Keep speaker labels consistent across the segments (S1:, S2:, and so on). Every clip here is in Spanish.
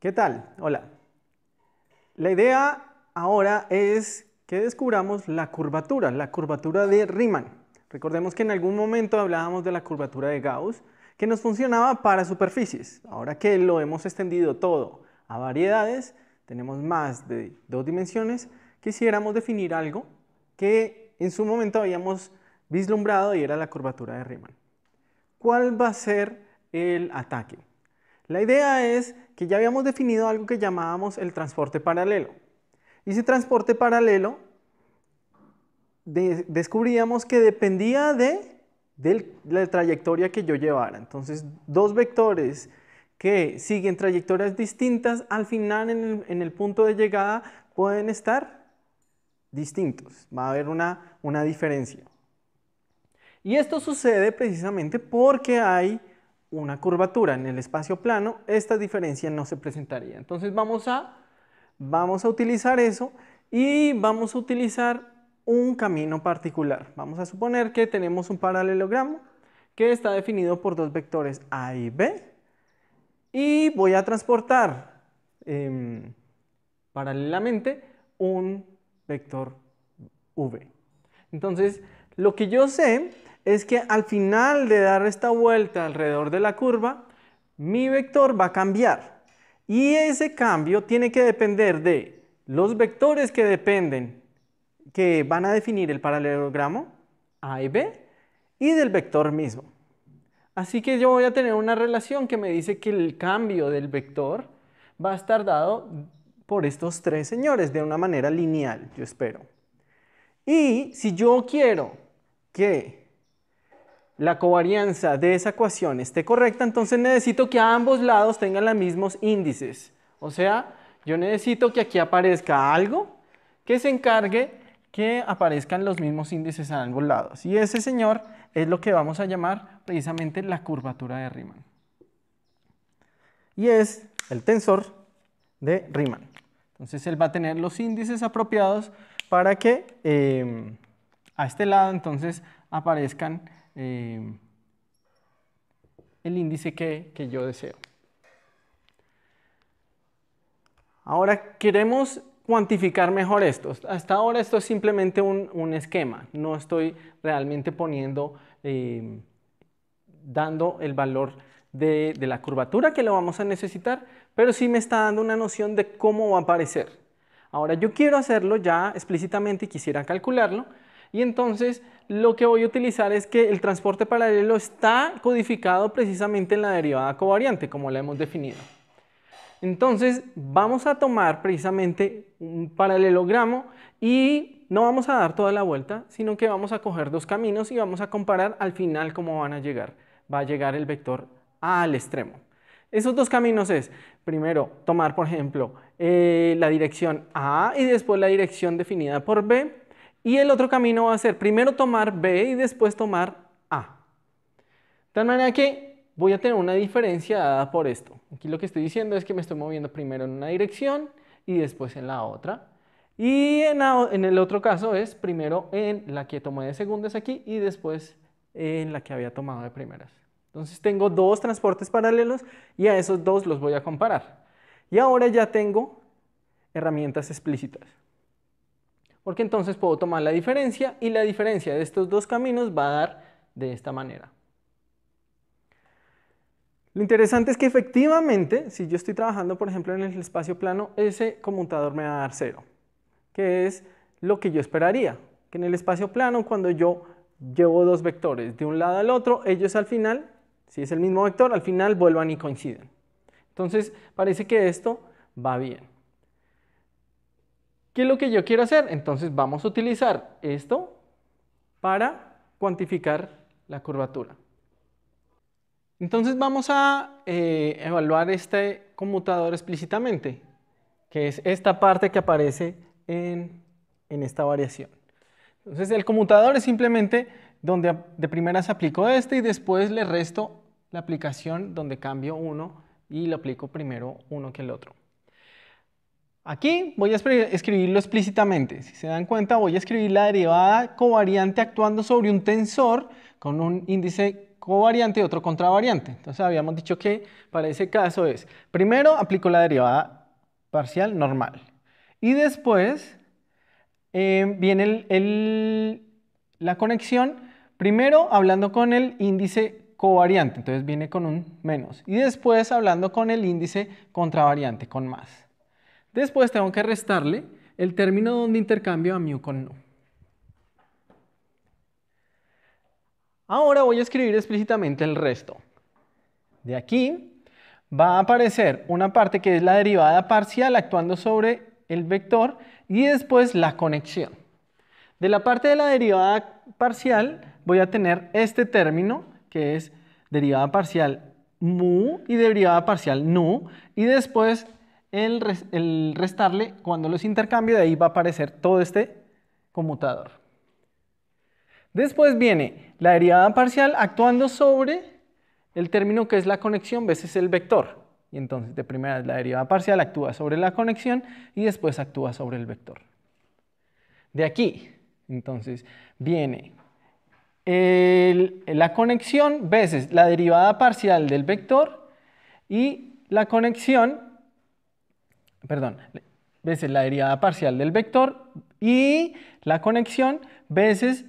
S1: ¿Qué tal? Hola. La idea ahora es que descubramos la curvatura, la curvatura de Riemann. Recordemos que en algún momento hablábamos de la curvatura de Gauss, que nos funcionaba para superficies. Ahora que lo hemos extendido todo a variedades, tenemos más de dos dimensiones, quisiéramos definir algo que en su momento habíamos vislumbrado y era la curvatura de Riemann. ¿Cuál va a ser el ataque? La idea es que ya habíamos definido algo que llamábamos el transporte paralelo. Y ese transporte paralelo descubríamos que dependía de, la trayectoria que yo llevara. Entonces, dos vectores que siguen trayectorias distintas, al final en el, en el, punto de llegada pueden estar distintos, va a haber una, una diferencia. Y esto sucede precisamente porque hay una curvatura en el espacio plano, esta diferencia no se presentaría. Entonces vamos a, vamos a utilizar eso y vamos a utilizar un camino particular. Vamos a suponer que tenemos un paralelogramo que está definido por dos vectores A y B y voy a transportar em, paralelamente un vector V. Entonces, lo que yo sé es que al final de dar esta vuelta alrededor de la curva, mi vector va a cambiar. Y ese cambio tiene que depender de los vectores que dependen, que van a definir el paralelogramo, A y B, y del vector mismo. Así que yo voy a tener una relación que me dice que el cambio del vector va a estar dado por estos tres señores de una manera lineal, yo espero. Y si yo quiero que la covarianza de esa ecuación esté correcta, entonces necesito que a ambos lados tengan los mismos índices. O sea, yo necesito que aquí aparezca algo que se encargue que aparezcan los mismos índices a ambos lados. Y ese señor es lo que vamos a llamar precisamente la curvatura de Riemann. Y es el tensor de Riemann. Entonces él va a tener los índices apropiados para que eh, a este lado entonces aparezcan Em, el índice que, yo deseo. Ahora queremos cuantificar mejor esto. Hasta ahora esto es simplemente un, esquema. No estoy realmente poniendo, em, dando el valor de, de, la curvatura que lo vamos a necesitar, pero sí me está dando una noción de cómo va a aparecer. Ahora yo quiero hacerlo ya explícitamente y quisiera calcularlo, y entonces lo que voy a utilizar es que el transporte paralelo está codificado precisamente en la derivada covariante, como la hemos definido. Entonces vamos a tomar precisamente un paralelogramo y no vamos a dar toda la vuelta, sino que vamos a coger dos caminos y vamos a comparar al final cómo van a llegar. Va a llegar el vector al extremo. Esos dos caminos es, primero, tomar, por ejemplo, eh, la dirección A y después la dirección definida por B y el otro camino va a ser primero tomar B y después tomar A. De tal manera que voy a tener una diferencia dada por esto. Aquí lo que estoy diciendo es que me estoy moviendo primero en una dirección y después en la otra. Y en, el otro caso es primero en la que tomé de segundas aquí y después en la que había tomado de primeras. Entonces tengo dos transportes paralelos y a esos dos los voy a comparar. Y ahora ya tengo herramientas explícitas porque entonces puedo tomar la diferencia y la diferencia de estos dos caminos va a dar de esta manera. Lo interesante es que efectivamente, si yo estoy trabajando por ejemplo en el espacio plano, ese conmutador me va a dar cero, que es lo que yo esperaría, que en el espacio plano cuando yo llevo dos vectores de un lado al otro, ellos al final, si es el mismo vector, al final vuelvan y coinciden. Entonces parece que esto va bien. ¿Qué es lo que yo quiero hacer? Entonces vamos a utilizar esto para cuantificar la curvatura. Entonces vamos a eh, evaluar este conmutador explícitamente, que es esta parte que aparece en, en esta variación. Entonces el conmutador es simplemente donde de primeras aplico este y después le resto la aplicación donde cambio uno y lo aplico primero uno que el otro. Aquí voy a escribirlo explícitamente. Si se dan cuenta, voy a escribir la derivada covariante actuando sobre un tensor con un índice covariante y otro contravariante. Entonces habíamos dicho que para ese caso es, primero aplico la derivada parcial normal y después eh, viene la conexión, primero hablando con el índice covariante, entonces viene con un menos, y después hablando con el índice contravariante, con más. Después tengo que restarle el término donde intercambio a mu con nu. Ahora voy a escribir explícitamente el resto. De aquí va a aparecer una parte que es la derivada parcial actuando sobre el vector y después la conexión. De la parte de la derivada parcial voy a tener este término que es derivada parcial mu y derivada parcial nu y después el, restarle, cuando los intercambio, de ahí va a aparecer todo este conmutador. Después viene la derivada parcial actuando sobre el término que es la conexión veces el vector. Y entonces de primera la derivada parcial actúa sobre la conexión y después actúa sobre el vector. De aquí, entonces, viene la conexión veces la derivada parcial del vector y la conexión perdón, veces la derivada parcial del vector y la conexión veces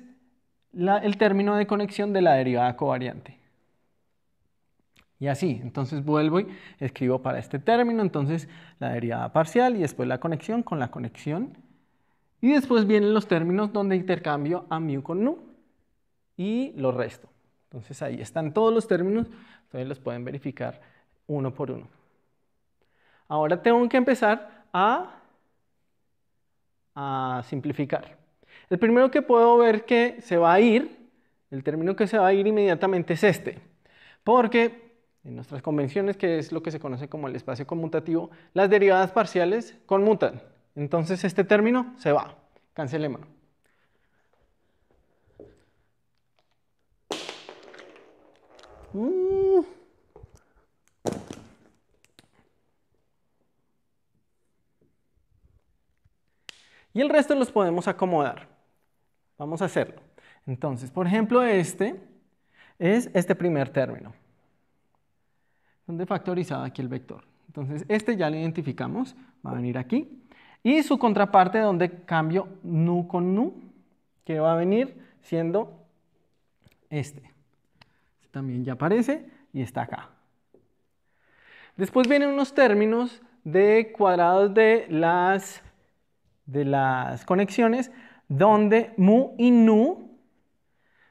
S1: el término de conexión de la derivada covariante. Y así, entonces vuelvo y escribo para este término, entonces la derivada parcial y después la conexión con la conexión. Y después vienen los términos donde intercambio a mu con nu y lo resto. Entonces ahí están todos los términos, entonces los pueden verificar uno por uno. Ahora tengo que empezar a, simplificar. El primero que puedo ver que se va a ir, el término que se va a ir inmediatamente es este, porque en nuestras convenciones, que es lo que se conoce como el espacio conmutativo, las derivadas parciales conmutan. Entonces este término se va, Cancelemos. Y el resto los podemos acomodar. Vamos a hacerlo. Entonces, por ejemplo, este es este primer término. Donde factorizado aquí el vector. Entonces, este ya lo identificamos. Va a venir aquí. Y su contraparte donde cambio nu con nu, que va a venir siendo este. este también ya aparece y está acá. Después vienen unos términos de cuadrados de las de las conexiones, donde mu y nu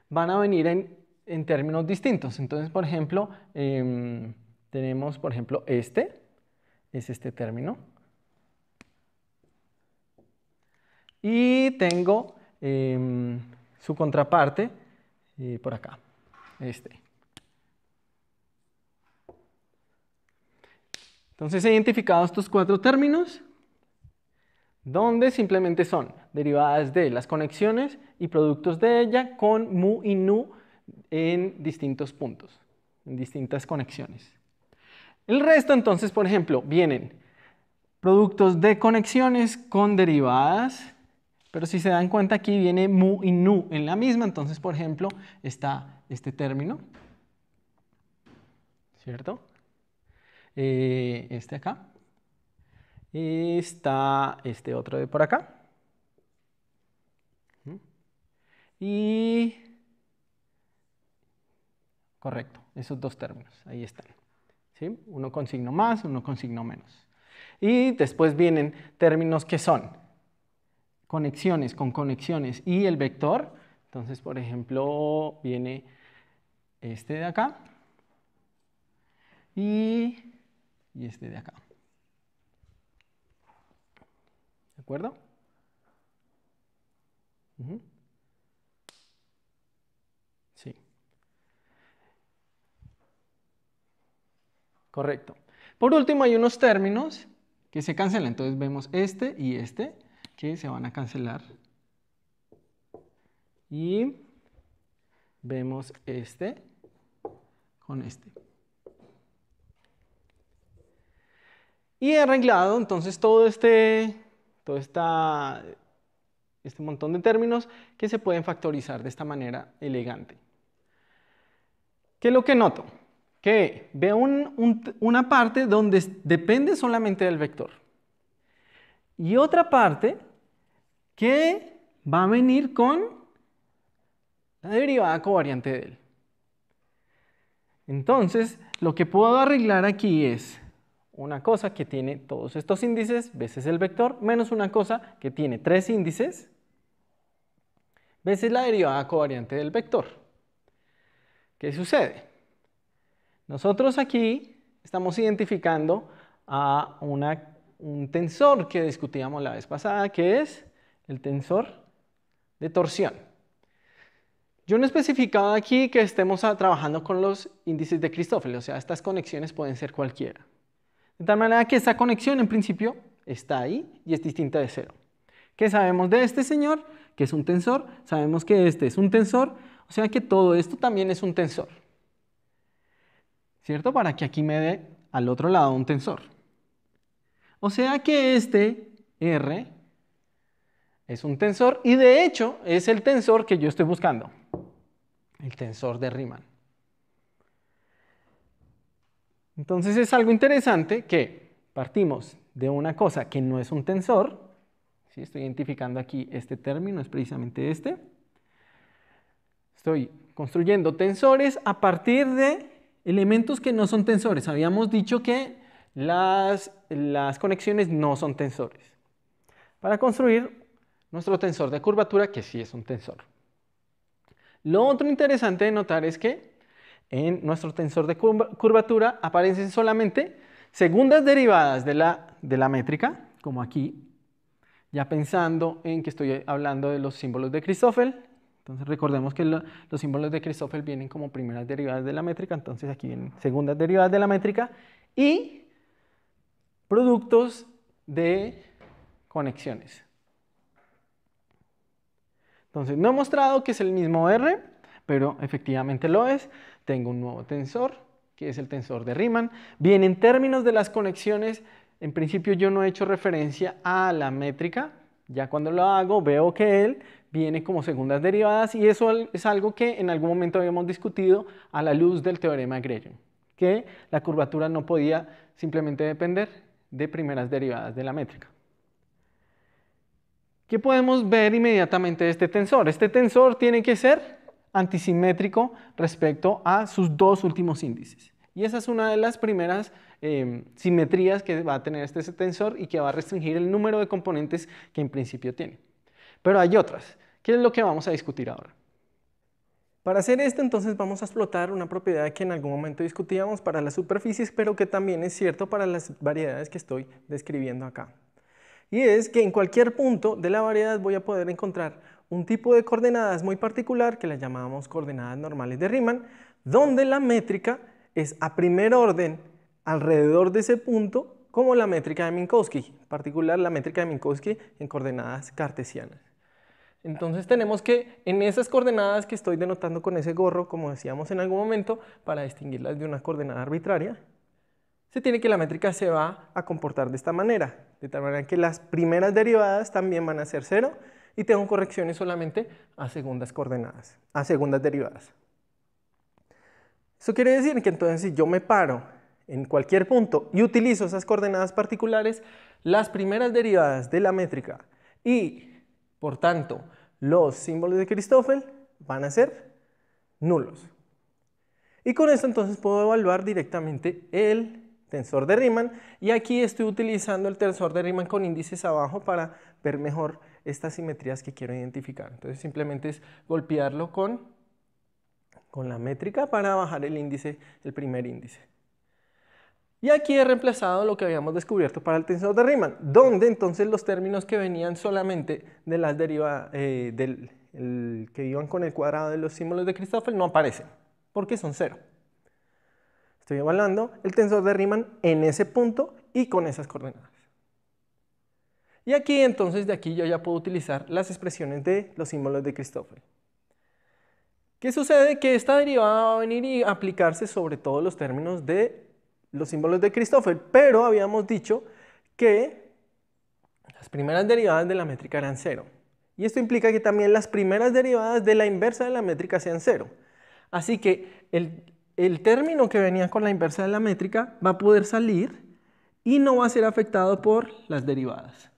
S1: van a venir en, términos distintos. Entonces, por ejemplo, em, tenemos, por ejemplo, este, es este término. Y tengo em, su contraparte eh, por acá, este. Entonces he identificado estos cuatro términos donde simplemente son derivadas de las conexiones y productos de ella con mu y nu en distintos puntos, en distintas conexiones. El resto entonces, por ejemplo, vienen productos de conexiones con derivadas, pero si se dan cuenta aquí viene mu y nu en la misma, entonces por ejemplo está este término, ¿cierto? Eh, este acá. Y está este otro de por acá. Y... Correcto, esos dos términos, ahí están. ¿sí? Uno con signo más, uno con signo menos. Y después vienen términos que son conexiones con conexiones y el vector. Entonces, por ejemplo, viene este de acá y, y este de acá. ¿De acuerdo? Sí. Correcto. Por último, hay unos términos que se cancelan. Entonces vemos este y este que se van a cancelar. Y vemos este con este. Y he arreglado entonces todo este todo este montón de términos que se pueden factorizar de esta manera elegante. ¿Qué es lo que noto? Que veo una parte donde depende solamente del vector y otra parte que va a venir con la derivada covariante de él. Entonces, lo que puedo arreglar aquí es una cosa que tiene todos estos índices veces el vector menos una cosa que tiene tres índices veces la derivada covariante del vector. ¿Qué sucede? Nosotros aquí estamos identificando a un tensor que discutíamos la vez pasada, que es el tensor de torsión. Yo no he especificado aquí que estemos trabajando con los índices de Christoffel, o sea, estas conexiones pueden ser cualquiera. De tal manera que esta conexión en principio está ahí y es distinta de cero. ¿Qué sabemos de este señor? Que es un tensor. Sabemos que este es un tensor. O sea que todo esto también es un tensor. ¿Cierto? Para que aquí me dé al otro lado un tensor. O sea que este R es un tensor y de hecho es el tensor que yo estoy buscando. El tensor de Riemann. Entonces es algo interesante que partimos de una cosa que no es un tensor, estoy identificando aquí este término, es precisamente este. Estoy construyendo tensores a partir de elementos que no son tensores. Habíamos dicho que las conexiones no son tensores. Para construir nuestro tensor de curvatura, que sí es un tensor. Lo otro interesante de notar es que en nuestro tensor de curvatura aparecen solamente segundas derivadas de la, métrica, como aquí, ya pensando en que estoy hablando de los símbolos de Christoffel. Entonces recordemos que los símbolos de Christoffel vienen como primeras derivadas de la métrica, entonces aquí vienen segundas derivadas de la métrica y productos de conexiones. Entonces no he mostrado que es el mismo R, pero efectivamente lo es. Tengo un nuevo tensor, que es el tensor de Riemann. Bien, en términos de las conexiones, en principio yo no he hecho referencia a la métrica. Ya cuando lo hago veo que él viene como segundas derivadas y eso es algo que en algún momento habíamos discutido a la luz del teorema de que la curvatura no podía simplemente depender de primeras derivadas de la métrica. ¿Qué podemos ver inmediatamente de este tensor? Este tensor tiene que ser antisimétrico respecto a sus dos últimos índices. Y esa es una de las primeras eh, simetrías que va a tener este tensor y que va a restringir el número de componentes que en principio tiene. Pero hay otras. que es lo que vamos a discutir ahora? Para hacer esto entonces vamos a explotar una propiedad que en algún momento discutíamos para las superficies, pero que también es cierto para las variedades que estoy describiendo acá. Y es que en cualquier punto de la variedad voy a poder encontrar un tipo de coordenadas muy particular que las llamamos coordenadas normales de Riemann, donde la métrica es a primer orden alrededor de ese punto como la métrica de Minkowski, en particular la métrica de Minkowski en coordenadas cartesianas. Entonces tenemos que, en esas coordenadas que estoy denotando con ese gorro, como decíamos en algún momento, para distinguirlas de una coordenada arbitraria, se tiene que la métrica se va a comportar de esta manera, de tal manera que las primeras derivadas también van a ser cero y tengo correcciones solamente a segundas coordenadas, a segundas derivadas. Eso quiere decir que entonces si yo me paro en cualquier punto y utilizo esas coordenadas particulares, las primeras derivadas de la métrica y, por tanto, los símbolos de Christoffel van a ser nulos. Y con esto entonces puedo evaluar directamente el tensor de Riemann y aquí estoy utilizando el tensor de Riemann con índices abajo para ver mejor estas simetrías que quiero identificar. Entonces simplemente es golpearlo con, con la métrica para bajar el índice, el primer índice. Y aquí he reemplazado lo que habíamos descubierto para el tensor de Riemann, donde entonces los términos que venían solamente de las derivadas, eh, del, que iban con el cuadrado de los símbolos de Christoffel no aparecen, porque son cero. Estoy evaluando el tensor de Riemann en ese punto y con esas coordenadas. Y aquí entonces de aquí yo ya puedo utilizar las expresiones de los símbolos de Christoffel. ¿Qué sucede? Que esta derivada va a venir y aplicarse sobre todos los términos de los símbolos de Christoffel, pero habíamos dicho que las primeras derivadas de la métrica eran cero. Y esto implica que también las primeras derivadas de la inversa de la métrica sean cero. Así que el, el término que venía con la inversa de la métrica va a poder salir y no va a ser afectado por las derivadas.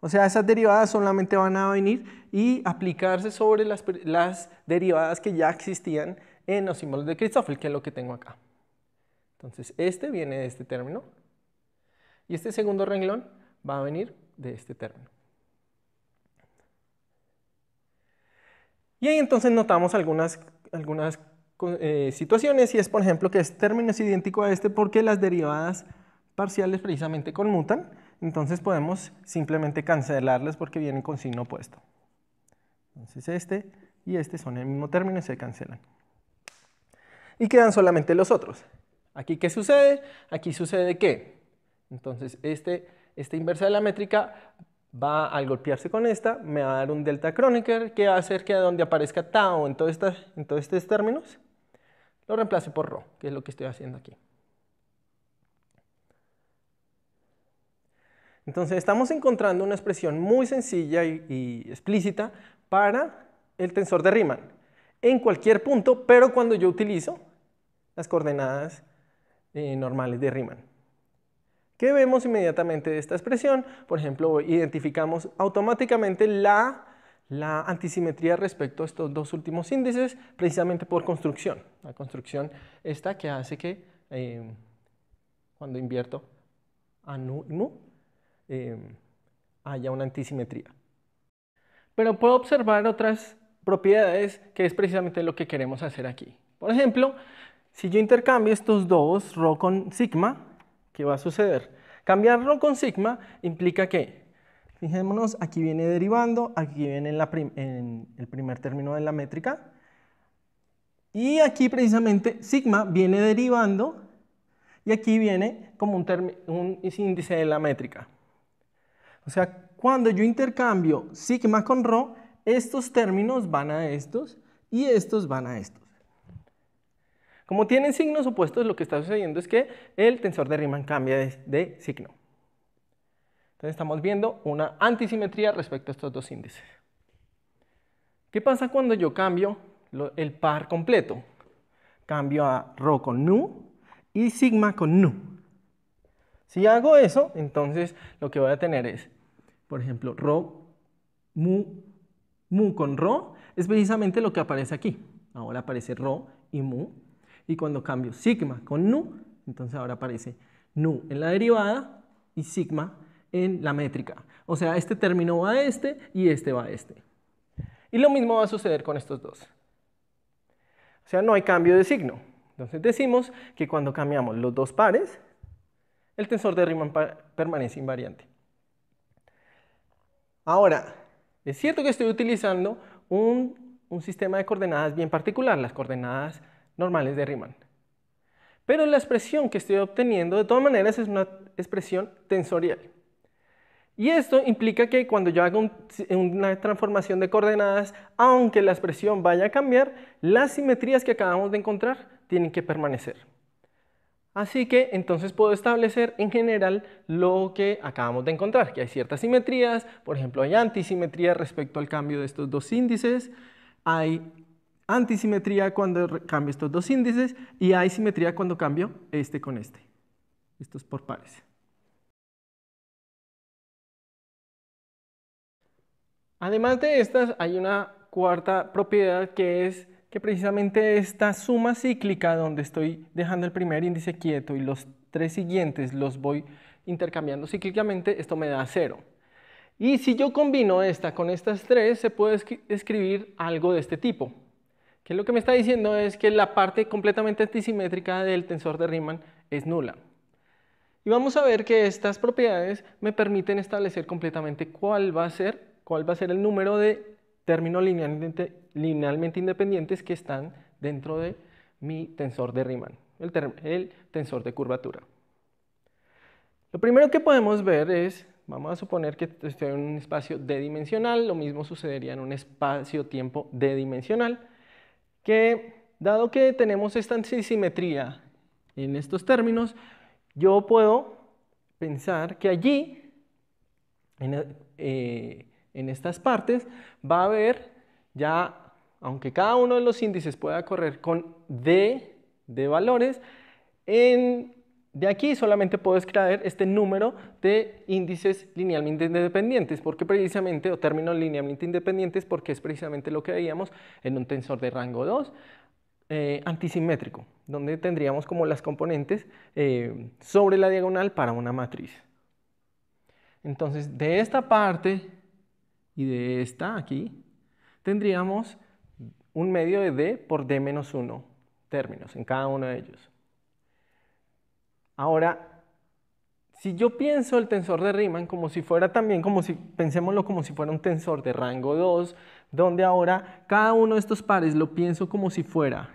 S1: O sea, esas derivadas solamente van a venir y aplicarse sobre las, las derivadas que ya existían en los símbolos de Christoffel, que es lo que tengo acá. Entonces, este viene de este término y este segundo renglón va a venir de este término. Y ahí entonces notamos algunas, algunas eh, situaciones y es por ejemplo que este término es idéntico a este porque las derivadas parciales precisamente conmutan entonces podemos simplemente cancelarlas porque vienen con signo opuesto. Entonces este y este son el mismo término y se cancelan. Y quedan solamente los otros. ¿Aquí qué sucede? Aquí sucede que, entonces este, esta inversa de la métrica va a golpearse con esta, me va a dar un delta Kronecker que va a hacer que donde aparezca tau en, en todos estos términos, lo reemplace por rho, que es lo que estoy haciendo aquí. Entonces estamos encontrando una expresión muy sencilla y, explícita para el tensor de Riemann en cualquier punto, pero cuando yo utilizo las coordenadas eh, normales de Riemann. ¿Qué vemos inmediatamente de esta expresión? Por ejemplo, identificamos automáticamente la, antisimetría respecto a estos dos últimos índices, precisamente por construcción. La construcción esta que hace que eh, cuando invierto a nu NU, Em, haya una antisimetría. Pero puedo observar otras propiedades que es precisamente lo que queremos hacer aquí. Por ejemplo, si yo intercambio estos dos, rho con sigma, ¿qué va a suceder? Cambiar rho con sigma implica que, fijémonos, aquí viene derivando, aquí viene el primer término de la métrica, y aquí precisamente sigma viene derivando, y aquí viene como un índice de la métrica. O sea, cuando yo intercambio sigma con rho, estos términos van a estos y estos van a estos. Como tienen signos opuestos, lo que está sucediendo es que el tensor de Riemann cambia de, signo. Entonces estamos viendo una antisimetría respecto a estos dos índices. ¿Qué pasa cuando yo cambio el par completo? Cambio a rho con nu y sigma con nu. Si hago eso, entonces lo que voy a tener es por ejemplo, ro, mu, mu con ro es precisamente lo que aparece aquí. Ahora aparece ro y mu. Y cuando cambio sigma con nu, entonces ahora aparece nu en la derivada y sigma en la métrica. O sea, este término va a este y este va a este. Y lo mismo va a suceder con estos dos. O sea, no hay cambio de signo. Entonces decimos que cuando cambiamos los dos pares, el tensor de Riemann permanece invariante. Ahora, es cierto que estoy utilizando un, sistema de coordenadas bien particular, las coordenadas normales de Riemann. Pero la expresión que estoy obteniendo de todas maneras es una expresión tensorial. Y esto implica que cuando yo hago una transformación de coordenadas, aunque la expresión vaya a cambiar, las simetrías que acabamos de encontrar tienen que permanecer. Así que entonces puedo establecer en general lo que acabamos de encontrar, que hay ciertas simetrías, por ejemplo hay antisimetría respecto al cambio de estos dos índices, hay antisimetría cuando cambio estos dos índices y hay simetría cuando cambio este con este, estos por pares. Además de estas hay una cuarta propiedad que es que precisamente esta suma cíclica donde estoy dejando el primer índice quieto y los tres siguientes los voy intercambiando cíclicamente, esto me da cero. Y si yo combino esta con estas tres, se puede escribir algo de este tipo, que lo que me está diciendo es que la parte completamente antisimétrica del tensor de Riemann es nula. Y vamos a ver que estas propiedades me permiten establecer completamente cuál va a ser, cuál va a ser el número de término linealmente linealmente independientes que están dentro de mi tensor de Riemann, el, tensor de curvatura. Lo primero que podemos ver es, vamos a suponer que estoy en un espacio d dimensional, lo mismo sucedería en un espacio-tiempo d dimensional, que dado que tenemos esta simetría en estos términos, yo puedo pensar que allí, en eh, estas partes, va a haber ya, aunque cada uno de los índices pueda correr con D de valores, en, de aquí solamente puedo extraer este número de índices linealmente independientes, porque precisamente, o términos linealmente independientes, porque es precisamente lo que veíamos en un tensor de rango 2 eh, antisimétrico, donde tendríamos como las componentes eh, sobre la diagonal para una matriz. Entonces, de esta parte y de esta aquí, tendríamos un medio de d por d menos 1 términos en cada uno de ellos. Ahora, si yo pienso el tensor de Riemann como si fuera también, como si, pensémoslo como si fuera un tensor de rango 2, donde ahora cada uno de estos pares lo pienso como si fuera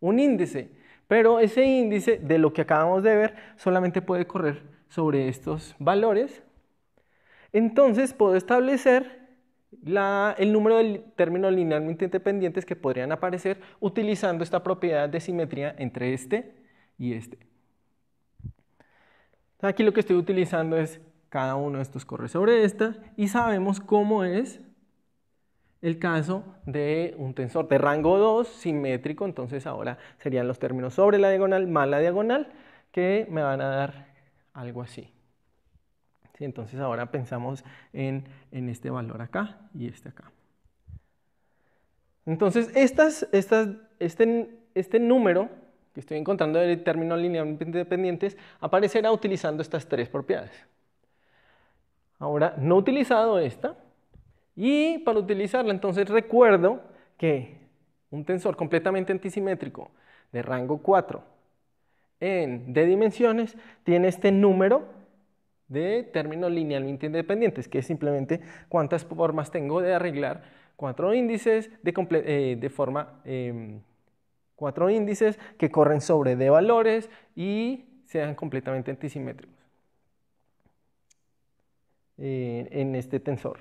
S1: un índice, pero ese índice de lo que acabamos de ver solamente puede correr sobre estos valores, entonces puedo establecer el número de términos linealmente independientes que podrían aparecer utilizando esta propiedad de simetría entre este y este. Aquí lo que estoy utilizando es cada uno de estos corre sobre esta y sabemos cómo es el caso de un tensor de rango 2 simétrico, entonces ahora serían los términos sobre la diagonal más la diagonal que me van a dar algo así. Entonces ahora pensamos en, este valor acá y este acá. Entonces este, este, número que estoy encontrando del término linealmente independientes aparecerá utilizando estas tres propiedades. Ahora, no he utilizado esta, y para utilizarla, entonces recuerdo que un tensor completamente antisimétrico de rango 4 en D dimensiones tiene este número de término linealmente independientes, que es simplemente cuántas formas tengo de arreglar cuatro índices de, eh, forma... Em, cuatro índices que corren sobre de valores y sean completamente antisimétricos eh, en este tensor.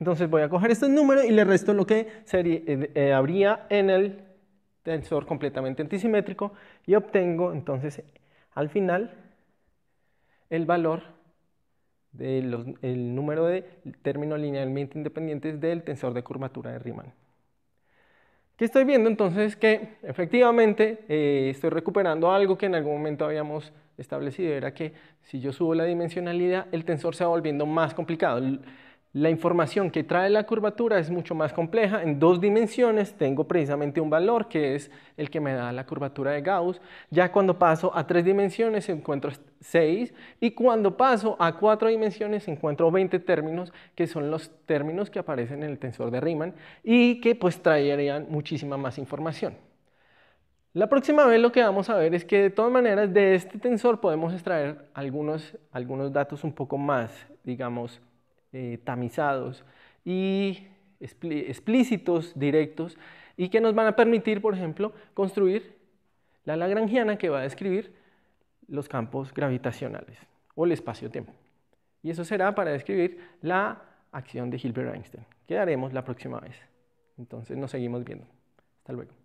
S1: Entonces voy a coger este número y le resto lo que eh, habría en el tensor completamente antisimétrico y obtengo entonces al final el valor de los, el número de términos linealmente independientes del tensor de curvatura de Riemann. ¿Qué estoy viendo entonces que efectivamente eh, estoy recuperando algo que en algún momento habíamos establecido, era que si yo subo la dimensionalidad, el tensor se va volviendo más complicado. La información que trae la curvatura es mucho más compleja. En dos dimensiones tengo precisamente un valor que es el que me da la curvatura de Gauss. Ya cuando paso a tres dimensiones encuentro seis, y cuando paso a cuatro dimensiones encuentro 20 términos que son los términos que aparecen en el tensor de Riemann y que pues traerían muchísima más información. La próxima vez lo que vamos a ver es que de todas maneras de este tensor podemos extraer algunos, algunos datos un poco más, digamos, eh, tamizados y explícitos, directos, y que nos van a permitir, por ejemplo, construir la lagrangiana que va a describir los campos gravitacionales o el espacio-tiempo. Y eso será para describir la acción de Hilbert-Einstein, que haremos la próxima vez. Entonces nos seguimos viendo. Hasta luego.